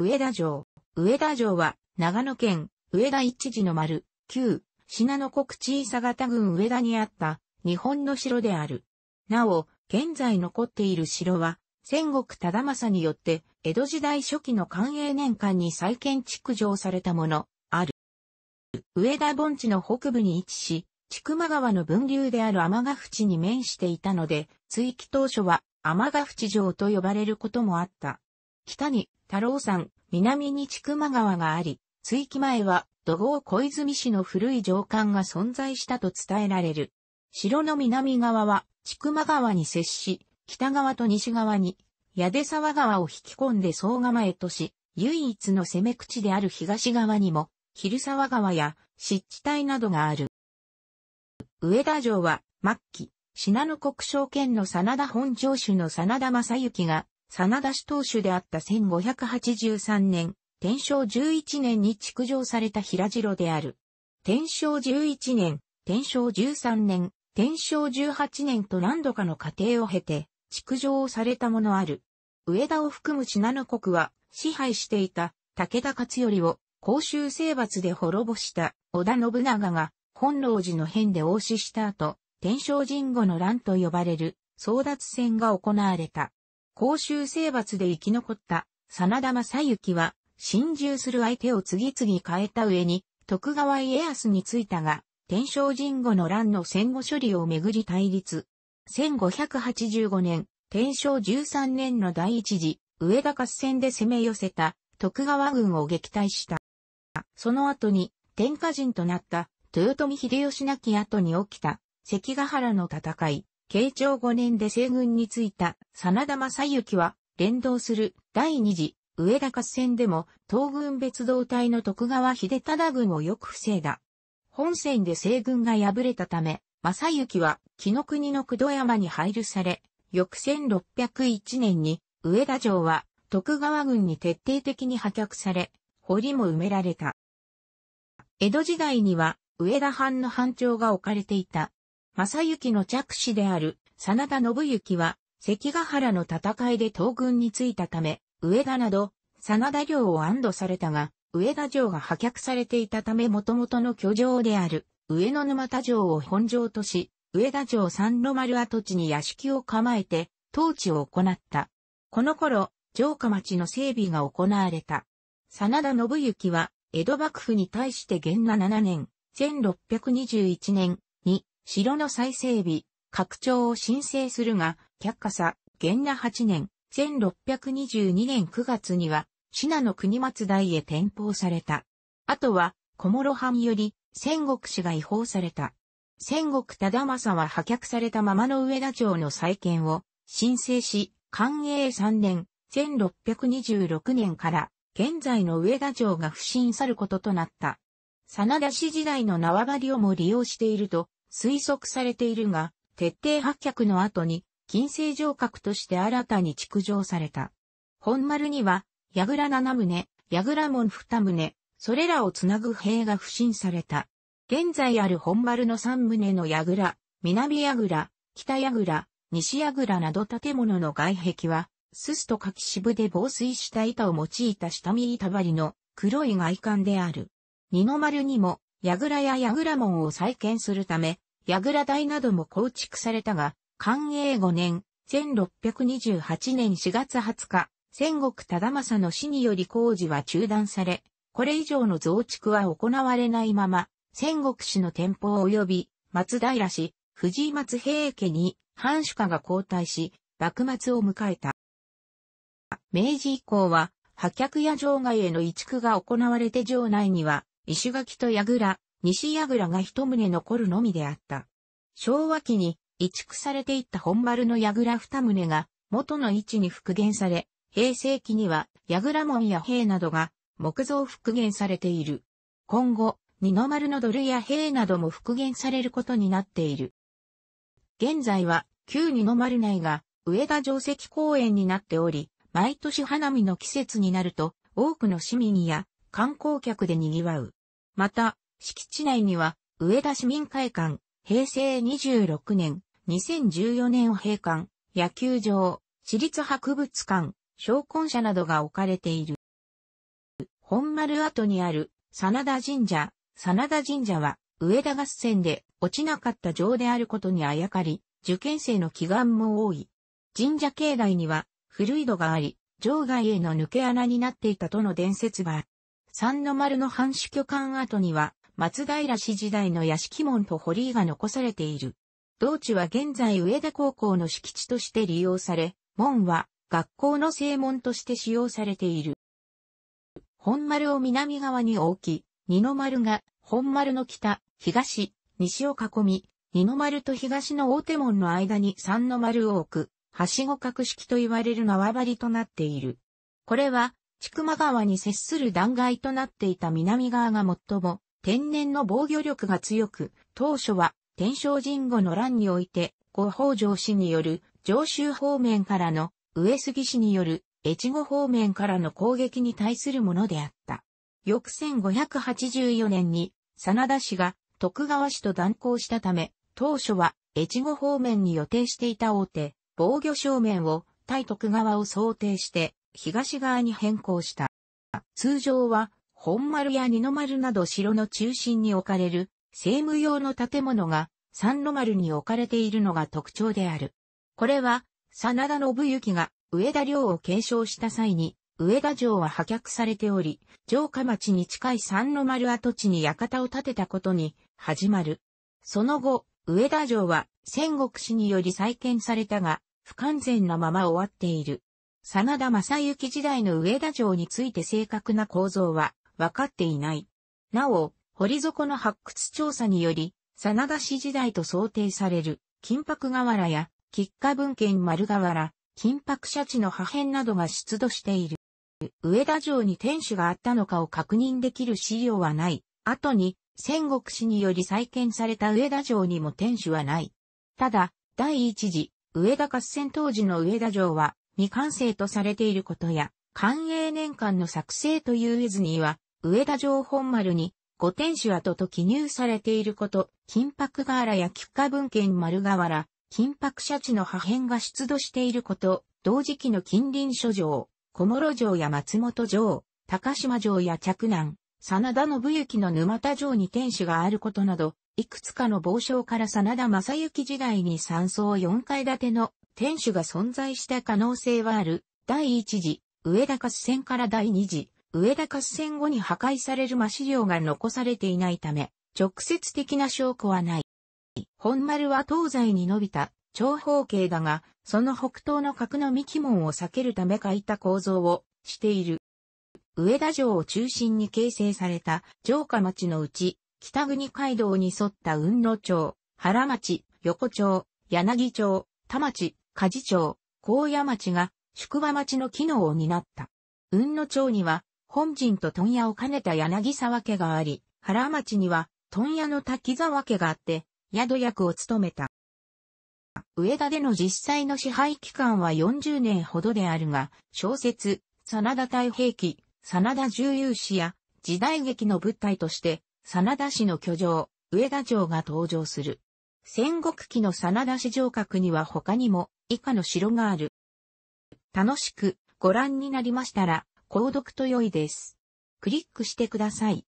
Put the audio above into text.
上田城。上田城は、長野県、上田一時の丸、旧、信濃国小さ型郡上田にあった、日本の城である。なお、現在残っている城は、戦国忠政によって、江戸時代初期の寛永年間に再建築城されたもの、ある。上田盆地の北部に位置し、千曲川の分流である天ヶ淵に面していたので、追記当初は天ヶ淵城と呼ばれることもあった。北に太郎山、南に千曲川があり、追記前は土豪小泉市の古い城官が存在したと伝えられる。城の南側は千曲川に接し、北側と西側に矢出沢川を引き込んで総構へとし、唯一の攻め口である東側にも、昼沢川や湿地帯などがある。上田城は末期、信濃国証券の真田本城主の真田正幸が真田氏当主であった1583年、天正11年に築城された平城である。天正11年、天正13年、天正18年と何度かの過程を経て、築城をされたものある。上田を含む信濃国は、支配していた武田勝頼を公衆征伐で滅ぼした織田信長が本能寺の変で応死した後、天正神後の乱と呼ばれる争奪戦が行われた。公衆征伐で生き残った真田正幸は、侵入する相手を次々変えた上に、徳川家康についたが、天正神後の乱の戦後処理をめぐり対立。1585年、天正13年の第一次、上田合戦で攻め寄せた徳川軍を撃退した。その後に、天下人となった豊臣秀吉亡き後に起きた関ヶ原の戦い。慶長5年で西軍に着いた真田正幸は、連動する第二次上田合戦でも東軍別動隊の徳川秀忠軍をよく防いだ。本戦で西軍が敗れたため、正幸は木の国の九度山に配慮され、翌1601年に上田城は徳川軍に徹底的に破却され、堀も埋められた。江戸時代には上田藩の藩長が置かれていた正幸の着手である、真田信幸は、関ヶ原の戦いで東軍についたため、上田など、真田領を安堵されたが、上田城が破却されていたため元々の居城である、上野沼田城を本城とし、上田城三路丸跡地に屋敷を構えて、統治を行った。この頃、城下町の整備が行われた。真田信幸は、江戸幕府に対して元那7年、1621年、城の再整備、拡張を申請するが、却下さ、元那8年、1622年9月には、信濃国松台へ転封された。あとは、小諸藩より、戦国氏が違法された。戦国忠政は破却されたままの上田町の再建を申請し、寛永3年、1626年から、現在の上田城が不審さることとなった。真田氏時代の縄張りをも利用していると推測されているが、徹底発脚の後に、金星城郭として新たに築城された。本丸には、櫓七棟、櫓門二棟、それらをつなぐ塀が付審された。現在ある本丸の三棟の櫓、南櫓、北櫓、西櫓など建物の外壁は、すすと柿渋で防水した板を用いた下見板張りの黒い外観である。二の丸にも櫓や櫓門を再建するため、櫓台なども構築されたが、寛永5年、1628年4月20日、戦国忠政の死により工事は中断され、これ以上の増築は行われないまま、戦国氏の店舗及び松平氏、藤井松平家に藩主家が交代し、幕末を迎えた。明治以降は、破却や場外への移築が行われて城内には、石垣と櫓、西櫓が一棟残るのみであった。昭和期に移築されていった本丸の櫓二棟が元の位置に復元され、平成期には櫓門や兵などが木造復元されている。今後、二の丸の土塁や兵なども復元されることになっている。現在は旧二の丸内が上田城跡公園になっており、毎年花見の季節になると多くの市民や観光客で賑わう。また、敷地内には、上田市民会館、平成26年、2014年閉館、野球場、私立博物館、昇魂社などが置かれている。本丸跡にある、真田神社、真田神社は、上田合戦で落ちなかった城であることにあやかり、受験生の祈願も多い。神社境内には古井戸があり、場外への抜け穴になっていたとの伝説がある。三の丸の藩主居館跡には、松平氏時代の屋敷門と堀井が残されている。道地は現在上田高校の敷地として利用され、門は学校の正門として使用されている。本丸を南側に置き、二の丸が本丸の北、東、西を囲み、二の丸と東の大手門の間に三の丸を置く、はしご格式と言われる縄張りとなっている。これは、千曲川に接する断崖となっていた南側が最も天然の防御力が強く、当初は天正神後の乱において、五北条氏による上州方面からの上杉氏による越後方面からの攻撃に対するものであった。翌1584年に真田氏が徳川氏と断交したため、当初は越後方面に予定していた大手、防御正面を対徳川を想定して東側に変更した。通常は、本丸や二の丸など城の中心に置かれる、政務用の建物が三の丸に置かれているのが特徴である。これは、真田信行が上田領を継承した際に、上田城は破却されており、城下町に近い三の丸跡地に館を建てたことに始まる。その後、上田城は戦国史により再建されたが、不完全なまま終わっている。真田正幸時代の上田城について正確な構造は分かっていない。なお、堀底の発掘調査により、真田氏時代と想定される金箔瓦や吉下文献丸瓦、金箔シャチの破片などが出土している。上田城に天守があったのかを確認できる資料はない。後に、戦国史により再建された上田城にも天守はない。ただ、第一次、上田合戦当時の上田城は、未完成とされていることや、寛永年間の作成という絵図には、上田城本丸に、御天守跡と記入されていること、金箔瓦や菊花文献丸瓦、金箔シャチの破片が出土していること、同時期の近隣諸城、小諸城や松本城、高島城や嫡男、真田信行の沼田城に天守があることなど、いくつかの傍章から真田正幸時代に3層4階建ての天守が存在した可能性はある。第一次、上田合戦から第二次、上田合戦後に破壊される真資料が残されていないため、直接的な証拠はない。本丸は東西に伸びた長方形だが、その北東の角の幹門を避けるため書いた構造をしている。上田城を中心に形成された城下町のうち、北国街道に沿った雲野町、原町、横町、柳町、田町、梶町、高野町が宿場町の機能を担った。雲野町には本陣と問屋を兼ねた柳沢家があり、原町には問屋の滝沢家があって、宿役を務めた。上田での実際の支配期間は40年ほどであるが、小説、真田太平記、真田重勇士や時代劇の物体として、真田氏の居城、上田城が登場する。戦国期の真田市城郭には他にも、以下の城がある。楽しくご覧になりましたら、購読と良いです。クリックしてください。